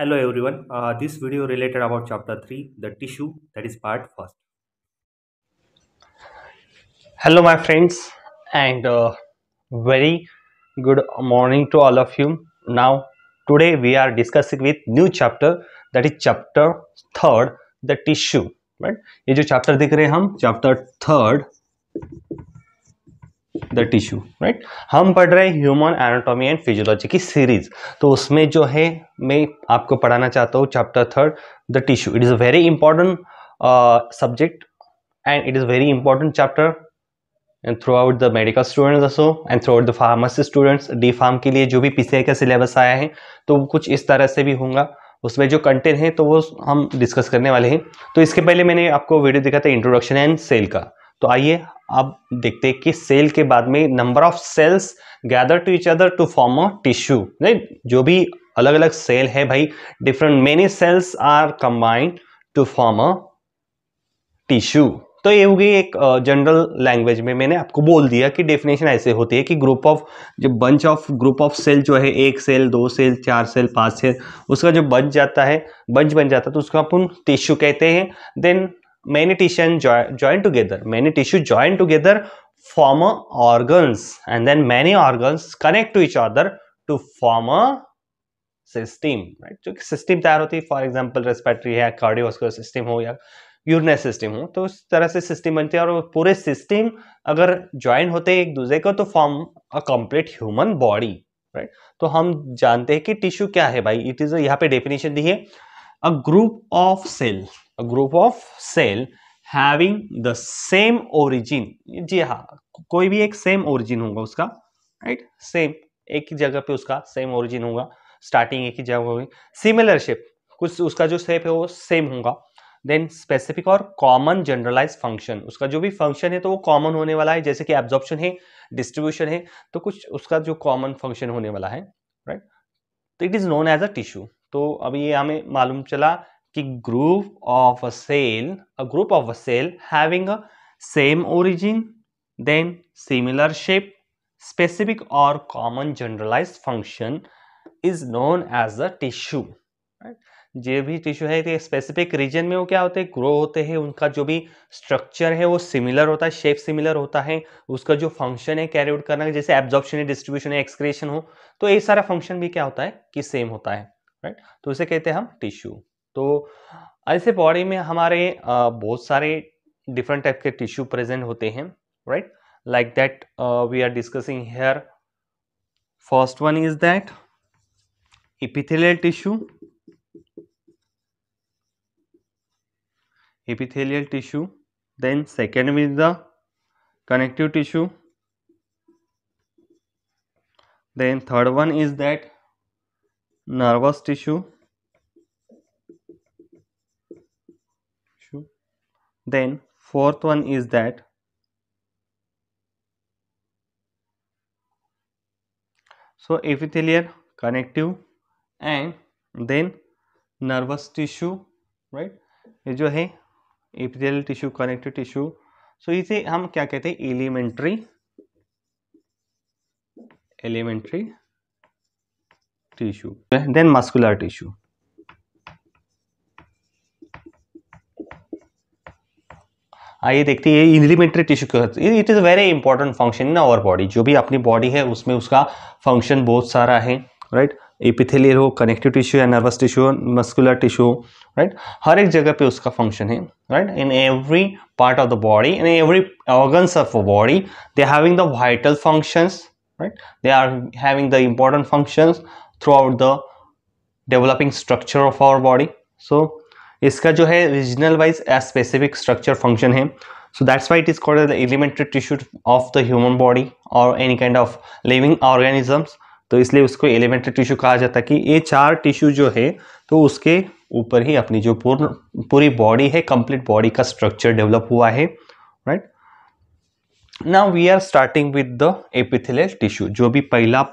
Hello everyone, uh, this video related about chapter 3, the tissue, that is part first. Hello my friends and uh, very good morning to all of you. Now today we are discussing with new chapter that is chapter 3rd, the tissue. Right? This chapter देख रहे chapter 3, the tissue right हम पढ़ रहे हैं human anatomy and physiology की series तो उसमें जो है मैं आपको पढ़ाना चाहता हूँ chapter third the tissue it is a very important subject and it is very important chapter and throughout the medical students दसो and throughout the pharmacy students D pharm के लिए जो भी पी का syllabus आया है तो कुछ इस तरह से भी होगा उसमें जो कंटेंट है तो वो हम डिस्कस करने वाले हैं तो इसके पहले मैंने आपको वीडियो दिखा था इंट्रोडक्शन एंड सेल का तो आइए अब देखते हैं कि सेल के बाद में number of cells gather to each other to form a tissue right जो भी अलग अलग सेल है भाई different many cells are combined to form a tissue तो ये होगी एक जनरल लैंग्वेज में मैंने आपको बोल दिया कि डेफिनेशन ऐसे होती है कि ग्रुप ऑफ जो bunch of group of cell जो है एक सेल दो सेल चार सेल पांच सेल उसका जो बंच जाता है बंच बन जाता है तो उसको अपन टिश्यू कहते हैं then many tissue jo join together many tissue join together form organs and then many organs connect to each other to form a system right जो सिस्टम तैयार होती है फॉर एग्जाम्पल रेस्पिरेटरी है कार्डियोस्कुलर सिस्टम हो या urinary system हो तो उस तरह से सिस्टम बनती है और पूरे सिस्टम अगर ज्वाइन होते हैं एक दूसरे को तो form a complete human body right तो हम जानते हैं कि टिश्यू क्या है भाई इट इज यहाँ पे डेफिनेशन दी है a group of cell a group of cell having the same origin जी हाँ कोई भी एक सेम ओरिजिन होगा उसका राइट सेम एक ही जगह पे उसका सेम ओरिजिन होगा स्टार्टिंग एक ही जगह होगी सिमिलर शेप कुछ उसका जो शेप है वो सेम होगा देन स्पेसिफिक और कॉमन जनरलाइज फंक्शन उसका जो भी फंक्शन है तो वो कॉमन होने वाला है जैसे कि एब्जॉर्प्शन है डिस्ट्रीब्यूशन है तो कुछ उसका जो कॉमन फंक्शन होने वाला है राइट तो it is known as a tissue तो अभी ये हमें मालूम चला कि group of a cell a group of a cell having a same origin then similar shape specific और common generalise function is known as a tissue जो भी टिश्यू है स्पेसिफिक रीजन में वो क्या होते हैं ग्रो होते हैं उनका जो भी स्ट्रक्चर है वो सिमिलर होता है शेप सिमिलर होता है उसका जो फंक्शन है कैरी आउट करना जैसे एब्जॉर्प्शन है डिस्ट्रीब्यूशन है एक्सक्रेशन हो तो ये सारा फंक्शन भी क्या होता है कि सेम होता है राइट तो उसे कहते हैं हम टिश्यू तो ऐसे बॉडी में हमारे बहुत सारे डिफरेंट टाइप के टिश्यू प्रेजेंट होते हैं right like that we are discussing here first one is that epithelial tissue epithelial tissue then second is the connective tissue then third one is that nervous tissue then fourth one is that so epithelial connective and then nervous tissue right ये जो है epithelial tissue connective tissue so इसे हम क्या कहते हैं elementary elementary tissue then muscular tissue आइए देखते हैं ये इलिमेंट्री टिश्यू क्यों it is very important function in our body जो भी अपनी बॉडी है उसमें उसका फंक्शन बहुत सारा है राइट एपिथेलियर हो कनेक्टिव टिश्यू या nervous tissue muscular tissue right हर एक जगह पे उसका फंक्शन है right in every part of the body in every organs of a body they having the vital functions right they are having the important functions throughout the developing structure of our body so इसका जो है regional wise specific structure function है so that's why it is called elementary tissue of the human body और any kind of living organisms तो इसलिए उसको elementary tissue कहा जाता है कि ये चार टिश्यू जो है तो उसके ऊपर ही अपनी जो पूर्ण पूरी बॉडी है कंप्लीट बॉडी का स्ट्रक्चर डेवलप हुआ है right now we are starting with the epithelial tissue जो भी पहला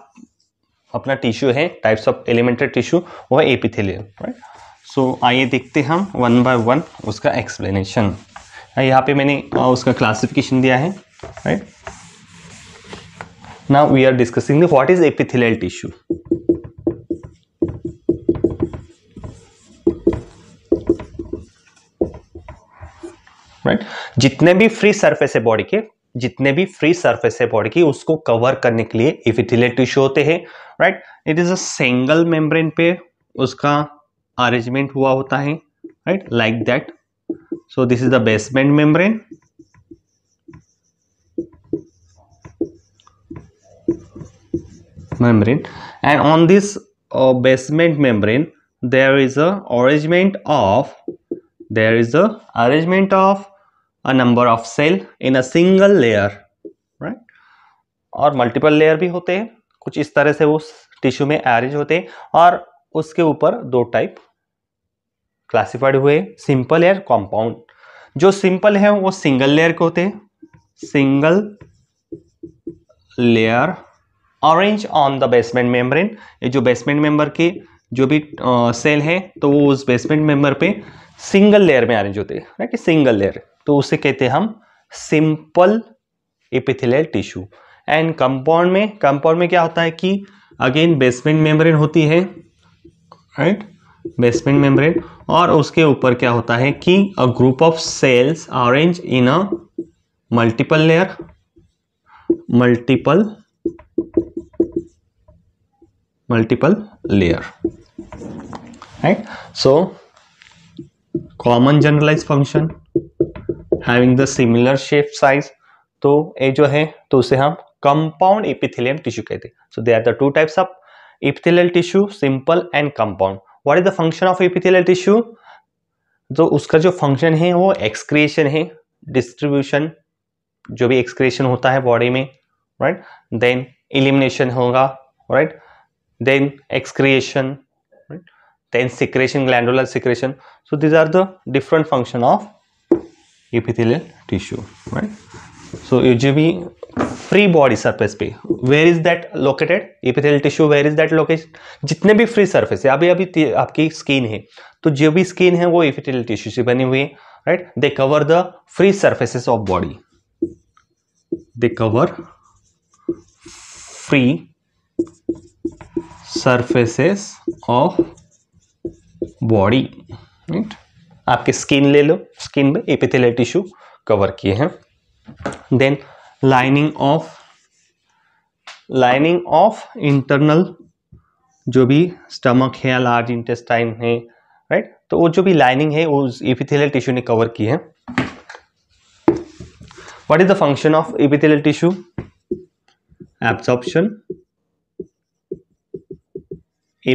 अपना टिश्यू है टाइप्स ऑफ एलिमेंट्री टिश्यू वो है एपिथेलियल राइट सो आइए देखते हैं हम वन बाय वन उसका एक्सप्लेनेशन हाँ, यहाँ पे मैंने उसका क्लासिफिकेशन दिया है right now we are discussing the is is epithelial right जितने भी फ्री सरफेस है बॉडी के जितने भी फ्री सरफेस है बॉडी की उसको कवर करने के लिए इपिथिलियल टिश्यू होते हैं right it is a single membrane पे उसका अरेंजमेंट हुआ होता है right like that so this is the basement membrane membrane and on this basement membrane there is a arrangement of there is a arrangement of a number of cell in a single layer right और multiple layer भी होते हैं कुछ इस तरह से वो tissue में अरेंज होते हैं और उसके ऊपर दो टाइप क्लासिफाइड हुए सिंपल एयर कॉम्पाउंड जो सिंपल है वो सिंगल लेयर के होते हैं single layer arrange on the basement membrane ये जो बेसमेंट मेंबर के जो भी सेल है तो वो उस बेसमेंट मेंबर पे सिंगल लेयर में अरेंज होते हैं राइट सिंगल लेयर तो उसे कहते हैं हम simple epithelial tissue and compound में कंपाउंड में क्या होता है कि अगेन बेसमेंट मेम्ब्रेन होती है राइट बेसमेंट मेम्ब्रेन और उसके ऊपर क्या होता है कि a group of cells arrange in a multiple layer multiple multiple layer right so common generalise function having the similar shape size तो ये जो है तो उसे हम कंपाउंड एपिथिलियम टिश्यू कहते हैं so they are the two types of epithelial tissue simple and compound what is the function of epithelial tissue जो उसका जो फंक्शन है वो एक्सक्रिएशन है डिस्ट्रीब्यूशन जो भी एक्सक्रिएशन होता है बॉडी में राइट देन इलिमिनेशन होगा right then excretion then then secretion so these are the different function of function tissue right so right जो भी फ्री बॉडी सरफेस पे where is that located epithelial tissue where is that location जितने भी free surface है अभी अभी आपकी skin है तो जो भी स्किन है वो एपिथेल टिश्यू से बनी हुई है right they cover the free surfaces of body they cover free surfaces of body right आपके स्किन ले लो स्किन में एपिथेल टिश्यू कवर किए हैं then lining of lining of internal जो भी स्टमक है या लार्ज इंटेस्टाइन है राइट right? तो वो जो भी लाइनिंग है वो इपिथेलियल टिश्यू ने कवर की है what is the function of epithelial tissue absorption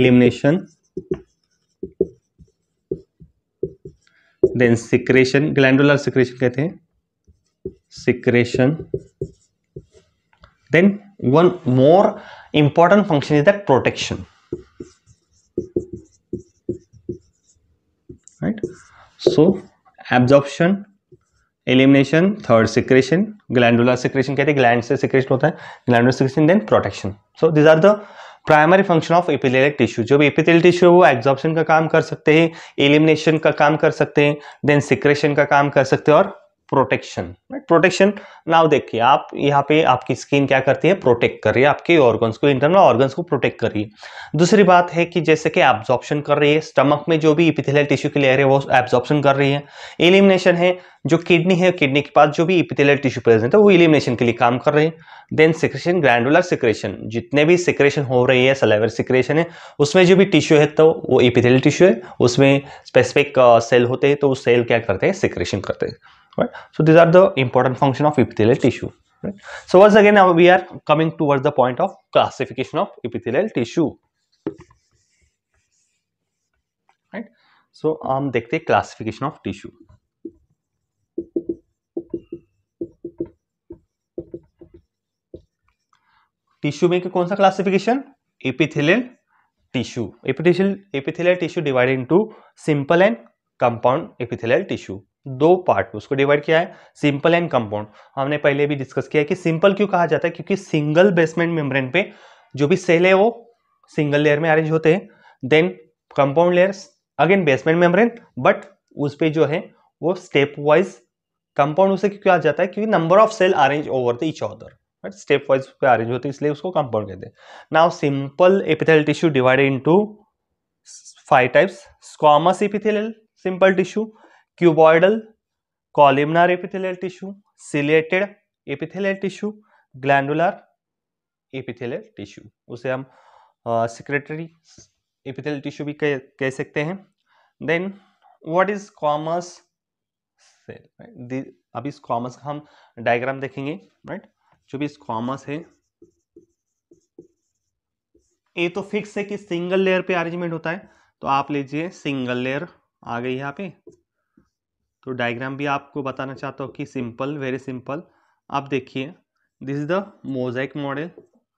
elimination then secretion glandular secretion कहते हैं secretion then one more important function is that protection right so absorption elimination third secretion glandular secretion kehte gland se secretion hota hai glandular secretion then protection so these are the primary function of epithelial tissue जो भी epithelial tissue है वो absorption का काम कर सकते हैं elimination का काम कर सकते हैं देन सिक्रेशन का काम कर सकते हैं और प्रोटेक्शन प्रोटेक्शन नाउ देखिए आप यहाँ पे आपकी स्किन क्या करती है प्रोटेक्ट कर रही है आपके ऑर्गन्स को इंटरनल ऑर्गन्स को प्रोटेक्ट कर रही है दूसरी बात है कि जैसे कि एब्जॉर्प्शन कर रही है स्टमक में जो भी इपिथेलियल टिश्यू की लेयर है वो एब्जॉर्प्शन कर रही है एलिमिनेशन है जो किडनी है किडनी के पास जो भी इपिथेलियल टिश्यू प्रेजेंट है तो वो एलिमिनेशन के लिए काम कर रहे हैं देन सिक्रेशन ग्रैंडुलर सिक्रेशन जितने भी सिक्रेशन हो रही है सलेवर सिक्रेशन है उसमें जो भी टिश्यू है तो वो इपिथेलियल टिश्यू है उसमें स्पेसिफिक सेल uh, होते हैं तो उस सेल क्या करते हैं सिक्रेशन करते हैं right so these are the important function of epithelial tissue right so once again now we are coming towards the point of classification of epithelial tissue right so um dekhte classification of tissue tissue में कौन सा classification? Epithelial tissue. Epithelial epithelial tissue divided into simple and compound epithelial tissue. दो part उसको divide किया है simple and compound हमने पहले भी डिस्कस किया है कि सिंपल क्यों कहा जाता है क्योंकि सिंगल बेसमेंट मेम्ब्रेन पे जो भी सेल है वो सिंगल लेयर में अरेंज होते हैं then compound layers again basement membrane but उस पर जो है वो स्टेप वाइज कंपाउंड उसे क्यों कहा जाता है क्योंकि number of cell arrange over the each other but step wise पे अरेंज होते इसलिए उसको कंपाउंड कहते हैं now simple epithelial tissue divided into five types squamous epithelial simple tissue cuboidal columnar epithelial tissue ciliated epithelial tissue glandular epithelial tissue उसे हम secretary epithelial tissue भी कह, कह सकते हैं then what is commerce cell अभी इस कॉमर्स का हम डायग्राम देखेंगे राइट जो भी इस कॉमस है ये तो फिक्स है कि सिंगल लेयर पे अरेंजमेंट होता है तो आप लीजिए सिंगल लेयर आ गई यहाँ पे तो डायग्राम भी आपको बताना चाहता हूँ कि सिंपल वेरी सिंपल आप देखिए this is the mosaic model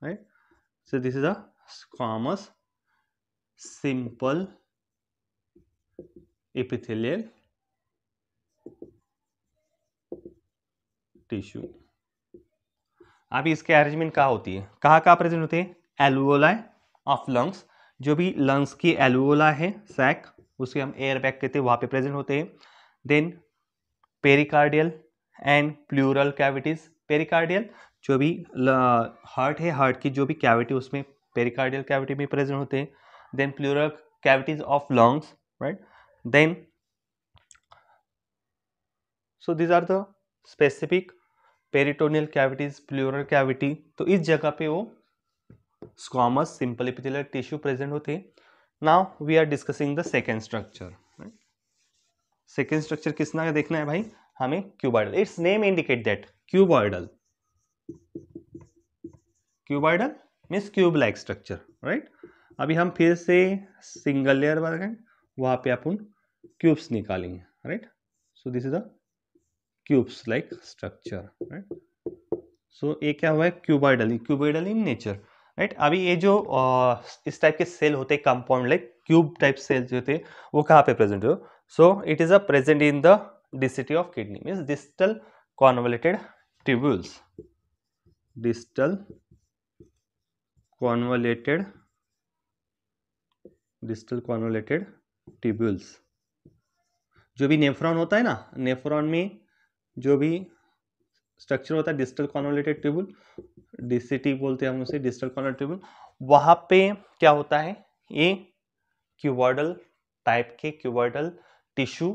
right so this is the squamous simple tissue अब इसके अरेंजमेंट कहाँ होती है कहाँ कहाँ प्रेजेंट होते हैं एलुओला ऑफ लंग्स जो भी लंग्स की एलुओला है सैक उसे हम एयर बैग कहते हैं वहाँ पे प्रेजेंट होते हैं then pericardial and pleural cavities pericardial जो भी हार्ट है हार्ट की जो भी कैविटी उसमें पेरिकार्डियल कैविटी में प्रेजेंट होते हैं then pleural cavities of lungs right then so these are the specific peritoneal cavities pleural cavity तो इस जगह पे वो squamous simple epithelial tissue present होते हैं now we are discussing the second structure second structure किसना का देखना है भाई हमें cuboidal it's name indicate that cuboidal cuboidal means cube like structure right अभी हम फिर से सिंगल लेयर पर गए वहां पे आप उन क्यूब्स निकालेंगे right so this is a cubes like structure right सो ये क्या हुआ है cuboidal cuboidal in nature right अभी ये जो आ, इस टाइप के सेल होते हैं compound like cube type cell जो होते हैं वो कहाँ पे प्रेजेंट हो So, it is a present in the density of kidney means distal convoluted tubules, distal convoluted distal convoluted tubules. जो भी नेफ्रॉन होता है ना नेफ्रॉन में जो भी स्ट्रक्चर होता है डिस्टल कॉन्वलेटेड ट्यूबुल डीसीटी बोलते हैं हम उसे डिस्टल कॉन्वलेटेड ट्यूबुल वहां पे क्या होता है ये क्यूबॉर्डल टाइप के क्यूबॉर्डल टिश्यू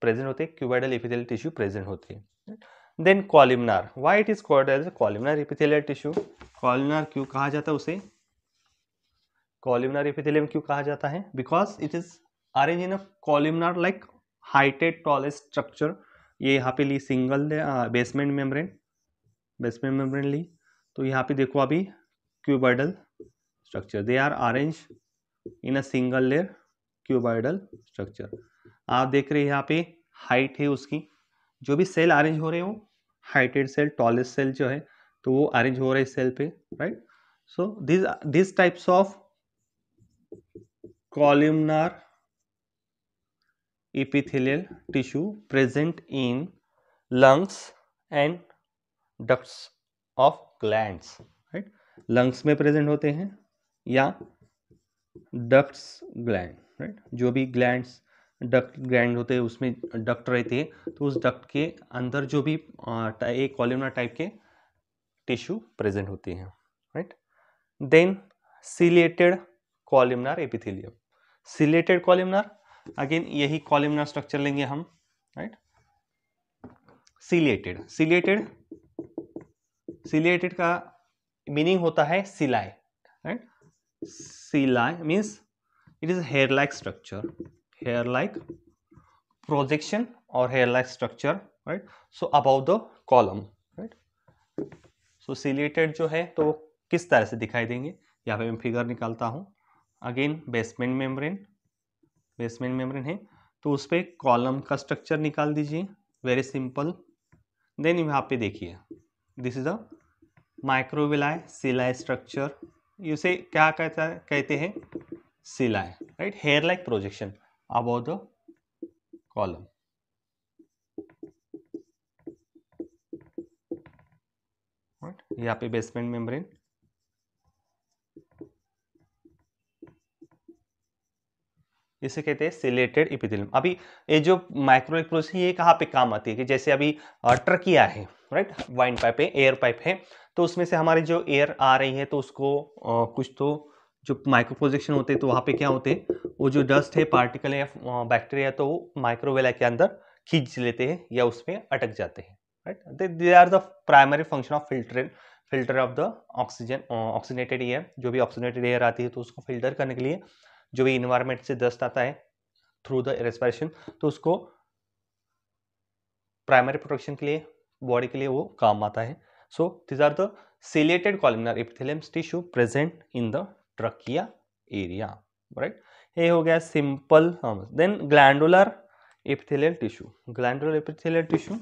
प्रेजेंट होते क्यूबाइडल एपिथेलियल टिश्यू प्रेजेंट होते then columnar why it is called as columnar epithelial tissue columnar क्यों कहा जाता है उसे कॉलिमनार एपिथेलियम क्यों कहा जाता है because it is arrange in a columnar like heighted tallest structure ये यहाँ पे lie single basement membrane basement membrane lie तो यहाँ पे देखो अभी cuboidal structure they are arrange in a single layer cuboidal structure आप देख रहे हैं यहाँ पे हाइट है उसकी जो भी सेल अरेंज हो रहे हो हाइटेड सेल टॉलेस्ट सेल जो है तो वो अरेंज हो रहे सेल पे right so this this types of columnar epithelial tissue present in lungs and ducts of glands right lungs में प्रेजेंट होते हैं या डक्ट्स ग्लैंड राइट जो भी ग्लैंड्स डक्ट ग्रैंड होते हैं उसमें डक्ट रहते हैं तो उस डक्ट के अंदर जो भी एक कॉलमना टाइप के टिश्यू प्रेजेंट होते हैं right then ciliated columnar epithelium ciliated columnar again यही कॉलिमनार स्ट्रक्चर लेंगे हम राइट सिलेटेड सिलेटेड सिलेटेड का मीनिंग होता है cilia right cilia means it is hair like structure hair like projection or hair like structure right so above the column right so ciliated जो है तो किस तरह से दिखाई देंगे यहाँ पे मैं फिगर निकालता हूँ again basement membrane basement membrane है तो उस पर कॉलम का स्ट्रक्चर निकाल दीजिए वेरी सिंपल देन यहाँ पे देखिए दिस इज अ माइक्रोविलाय सिलाय स्ट्रक्चर इसे क्या कहता है कहते हैं cilia right hair like projection above the column. right? यहाँ पे बेसमेंट मेम्ब्रेन इसे कहते हैं सिलेटेड इपिथिलियम अभी ये जो माइक्रोलिक प्रोसेस ये कहाँ पे काम आती है कि जैसे अभी ट्रकिया है राइट वाइन पाइप है एयर पाइप है तो उसमें से हमारी जो एयर आ रही है तो उसको कुछ तो जो माइक्रो प्रोजेक्शन होते हैं तो वहाँ पे क्या होते हैं वो जो डस्ट है पार्टिकल या बैक्टीरिया तो वो माइक्रोवेला के अंदर खींच लेते हैं या उसमें अटक जाते हैं right they are the primary function of filter filter of the oxygen oxygenated air जो भी ऑक्सीनेटेड एयर आती है तो उसको फिल्टर करने के लिए जो भी इन्वायरमेंट से डस्ट आता है थ्रू द रेस्पायरेशन तो उसको प्राइमरी प्रोटेक्शन के लिए बॉडी के लिए वो काम आता है so these are the ciliated columnar epitheliums tissue present in the trachea area right ये हो गया simple then glandular epithelial tissue glandular epithelial tissue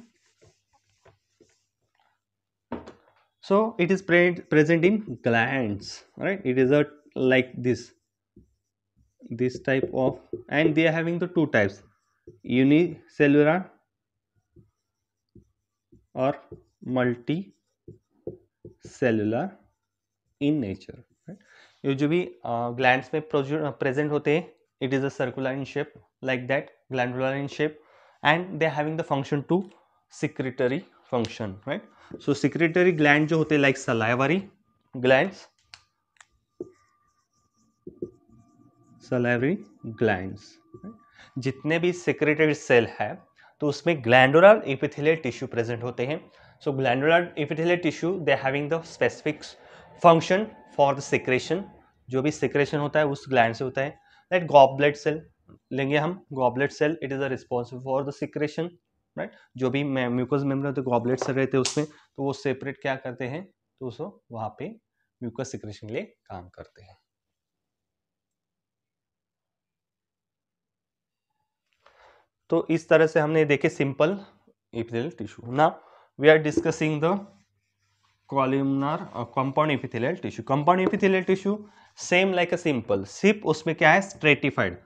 so it is pre present in glands right it is a like this this type of and they are having the two types unicellular or multicellular in nature right? ये जो भी gland में present होते हैं it is a circular in shape like that glandular in shape and they having the function to secretory function right so secretory gland जो होते like salivary glands salivary glands जितने भी सिक्रेटरी सेल है तो उसमें glandular epithelial tissue present होते हैं so glandular epithelial tissue they having the specific function for the secretion जो भी सिक्रेशन होता है उस ग्लैंड से होता है दैट गॉबलेट सेल लेंगे हम goblet cell it is a responsible for the secretion right जो भी म्यूकस मेम्ब्रेन होते गॉबलेट सेल रहते हैं उसमें तो वो सेपरेट क्या करते हैं तो उसको वहाँ पे म्यूकस सिक्रेशन के लिए काम करते हैं तो इस तरह से हमने देखे सिंपल इपिथेलियल टिश्यू ना we are discussing the columnar और compound epithelial tissue compound epithelial tissue same like a simple सिप उसमें क्या है स्ट्रेटिफाइड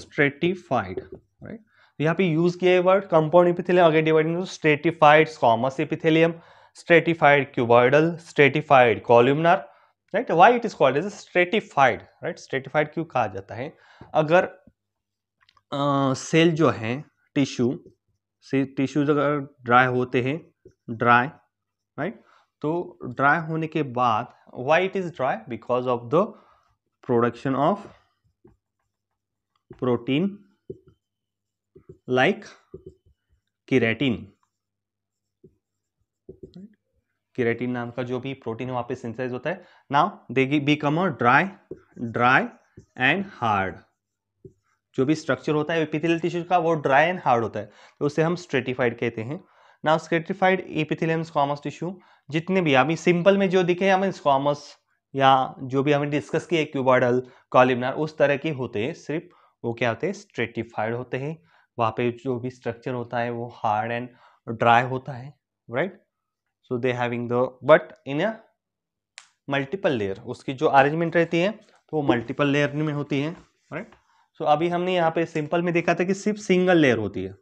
स्ट्रेटिफाइड राइट तो यहाँ पे यूज किए word compound epithelium again dividing into stratified squamous epithelium stratified cuboidal stratified columnar right why it is called as stratified right stratified क्यों कहा जाता है अगर सेल uh, जो है टिश्यू टिश्यूज अगर ड्राई होते हैं ड्राई राइट तो ड्राई होने के बाद why it is dry because of the production of protein like keratin keratin नाम का जो भी प्रोटीन वहां पे सिंथेसाइज होता है now they become a dry dry and hard जो भी स्ट्रक्चर होता है एपिथेलियल टिश्यू का वो ड्राई एंड हार्ड होता है तो उसे हम स्ट्रेटिफाइड कहते हैं now stratified epithelium squamous tissue जितने भी अभी सिंपल में जो दिखे हमें स्कॉमस या जो भी हमें डिस्कस किए क्यूबॉडल कॉलिमनार उस तरह के होते हैं सिर्फ वो क्या होते हैं स्ट्रेटिफाइड होते हैं वहाँ पे जो भी स्ट्रक्चर होता है वो हार्ड एंड ड्राई होता है right so they having the but in a multiple layer उसकी जो अरेंजमेंट रहती है तो वो मल्टीपल लेयर में होती है राइट right? सो so, अभी हमने यहाँ पे सिंपल में देखा था कि सिर्फ सिंगल लेयर होती है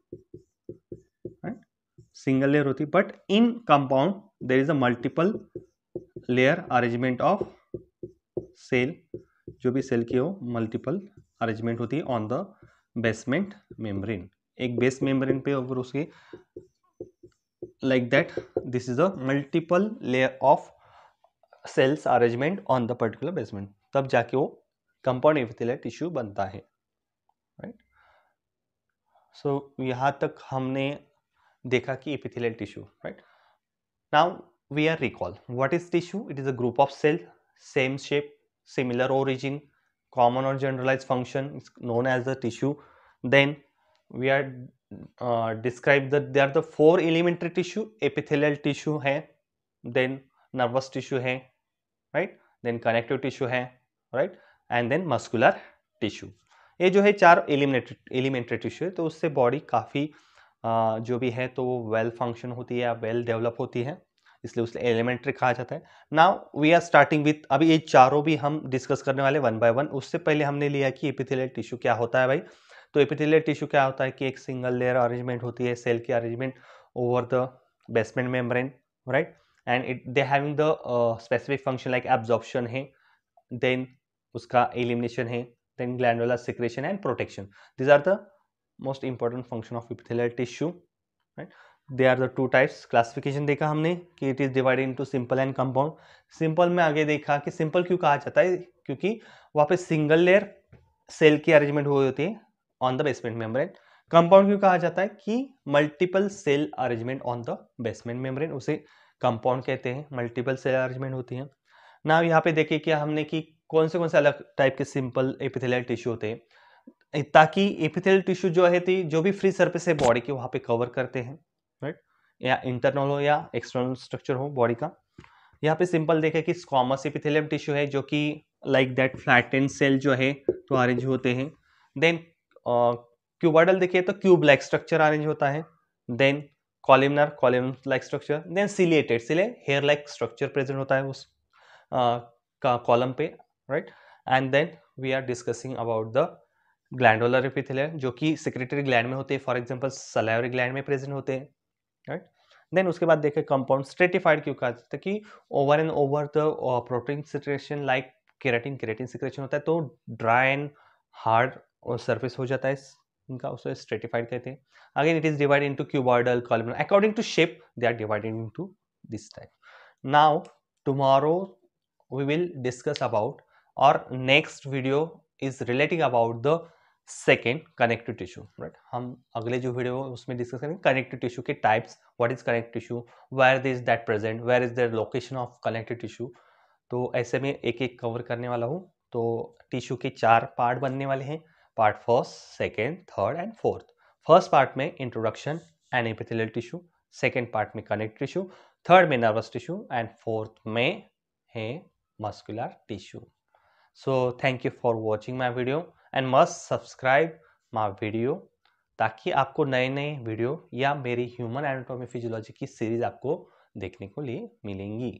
सिंगल लेयर होती but in compound there is a multiple layer arrangement of cell जो भी सेल की हो मल्टीपल अरेंजमेंट होती है ऑन द बेसमेंट मेम्ब्रेन एक बेस मेम्ब्रेन पे ऊपर उसके like that this is a multiple layer of cells arrangement on the particular basement तब जाके वो कंपाउंड एफिथेलियर टिश्यू बनता है राइट सो so, यहाँ तक हमने देखा कि epithelial tissue right now we are recall what is tissue it is a group of cell same shape similar origin common और generalize function is known as the tissue then we are describe the they are the four elementary tissue epithelial tissue है then nervous tissue है right then connective tissue है right and then muscular tissue ये जो है चार eliminated elementary tissue है तो उससे बॉडी काफ़ी जो भी है तो वो वेल फंक्शन होती है या वेल डेवलप होती है इसलिए उसे एलिमेंट्री कहा जाता है now we are starting with अभी ये चारों भी हम डिस्कस करने वाले वन बाय वन उससे पहले हमने लिया कि एपिथेलियल टिश्यू क्या होता है भाई तो एपिथेलियल टिश्यू क्या होता है कि एक सिंगल लेयर अरेंजमेंट होती है सेल की arrangement over the basement membrane right and it they having the specific function like absorption है देन उसका एलिमिनेशन है then glandular secretion and protection these are the most important function of epithelial tissue right they are the two types classification देखा हमने कि it is divided into simple and compound simple में आगे देखा कि simple क्यों कहा जाता है क्योंकि वहाँ पे सिंगल लेयर सेल की अरेंजमेंट हुई होती है on the basement membrane compound क्यों कहा जाता है कि multiple cell arrangement on the basement membrane उसे कंपाउंड कहते हैं मल्टीपल सेल अरेंजमेंट होती है ना यहाँ पे देखिए क्या हमने कि कौन से कौन से अलग टाइप के सिंपल एपिथेलियल टिश्यू होते हैं ताकि एपिथेल टिश्यू जो है थी जो भी फ्री सर्फेस है बॉडी के वहाँ पे कवर करते हैं राइट या इंटरनल हो या एक्सटर्नल स्ट्रक्चर हो बॉडी का यहाँ पे सिंपल देखें कि स्कॉमस एपिथेलियम टिश्यू है जो कि लाइक दैट एंड सेल जो है तो अरेंज होते हैं देन क्यूबाडल देखिए तो क्यूब लाइक स्ट्रक्चर अरेंज होता है then columnar column like structure then ciliated cilia hair like structure present होता है उस कॉलम पे right and then we are discussing about the glandular epithelial जो कि सिक्रेटरी ग्लैंड में होते हैं फॉर एग्जाम्पल सलाइवरी ग्लैंड में प्रेजेंट होते हैं राइट देन उसके बाद देखें कंपाउंड स्ट्रेटिफाइड क्यों कहा जाता है कि over and over the protein secretion like keratin keratin secretion होता है तो ड्राई एंड हार्ड और हो जाता है इनका उसको स्ट्रेटिफाइड कहते हैं again it is divide into cuboidal column according to shape they are divided into this type now tomorrow we will discuss about और next video is relating about the second connective tissue right हम अगले जो video उसमें discuss करेंगे connective tissue के types what is connective tissue where is that present where is there location of connective tissue तो ऐसे में एक एक कवर करने वाला हूँ तो टिश्यू के चार पार्ट बनने वाले हैं part first second third and fourth first part में introduction and epithelial tissue second part में कनेक्ट टिश्यू थर्ड में नर्वस टिश्यू एंड फोर्थ में है muscular tissue so thank you for watching my video and must subscribe my video ताकि आपको नए नए video या मेरी ह्यूमन एनाटॉमी फिजियोलॉजी की सीरीज आपको देखने को लिए मिलेंगी